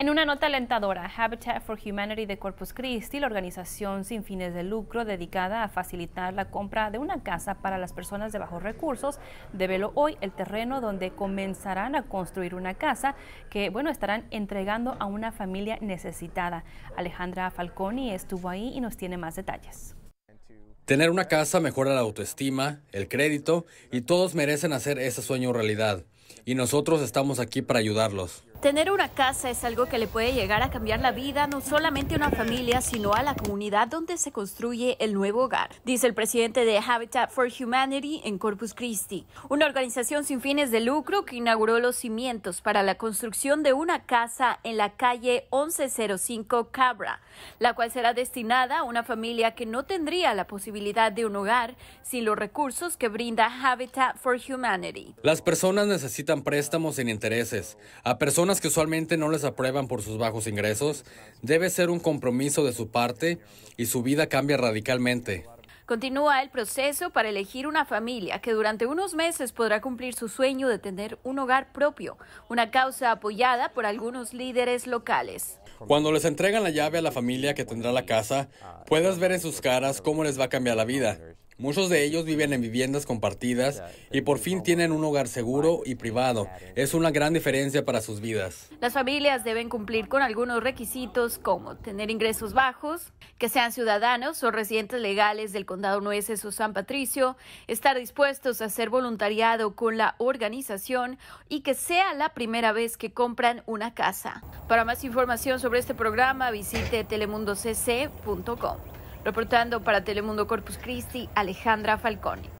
En una nota alentadora, Habitat for Humanity de Corpus Christi, la organización sin fines de lucro dedicada a facilitar la compra de una casa para las personas de bajos recursos, develó hoy el terreno donde comenzarán a construir una casa que, bueno, estarán entregando a una familia necesitada. Alejandra Falconi estuvo ahí y nos tiene más detalles. Tener una casa mejora la autoestima, el crédito y todos merecen hacer ese sueño realidad. Y nosotros estamos aquí para ayudarlos. Tener una casa es algo que le puede llegar a cambiar la vida no solamente a una familia, sino a la comunidad donde se construye el nuevo hogar, dice el presidente de Habitat for Humanity en Corpus Christi, una organización sin fines de lucro que inauguró los cimientos para la construcción de una casa en la calle 1105 Cabra, la cual será destinada a una familia que no tendría la posibilidad de un hogar sin los recursos que brinda Habitat for Humanity. Las personas necesitan préstamos sin intereses a personas que usualmente no les aprueban por sus bajos ingresos, debe ser un compromiso de su parte y su vida cambia radicalmente. Continúa el proceso para elegir una familia que durante unos meses podrá cumplir su sueño de tener un hogar propio, una causa apoyada por algunos líderes locales. Cuando les entregan la llave a la familia que tendrá la casa, puedes ver en sus caras cómo les va a cambiar la vida. Muchos de ellos viven en viviendas compartidas y por fin tienen un hogar seguro y privado. Es una gran diferencia para sus vidas. Las familias deben cumplir con algunos requisitos como tener ingresos bajos, que sean ciudadanos o residentes legales del condado Nueces o San Patricio, estar dispuestos a hacer voluntariado con la organización y que sea la primera vez que compran una casa. Para más información sobre este programa, visite telemundocc.com. Reportando para Telemundo Corpus Christi, Alejandra Falcone.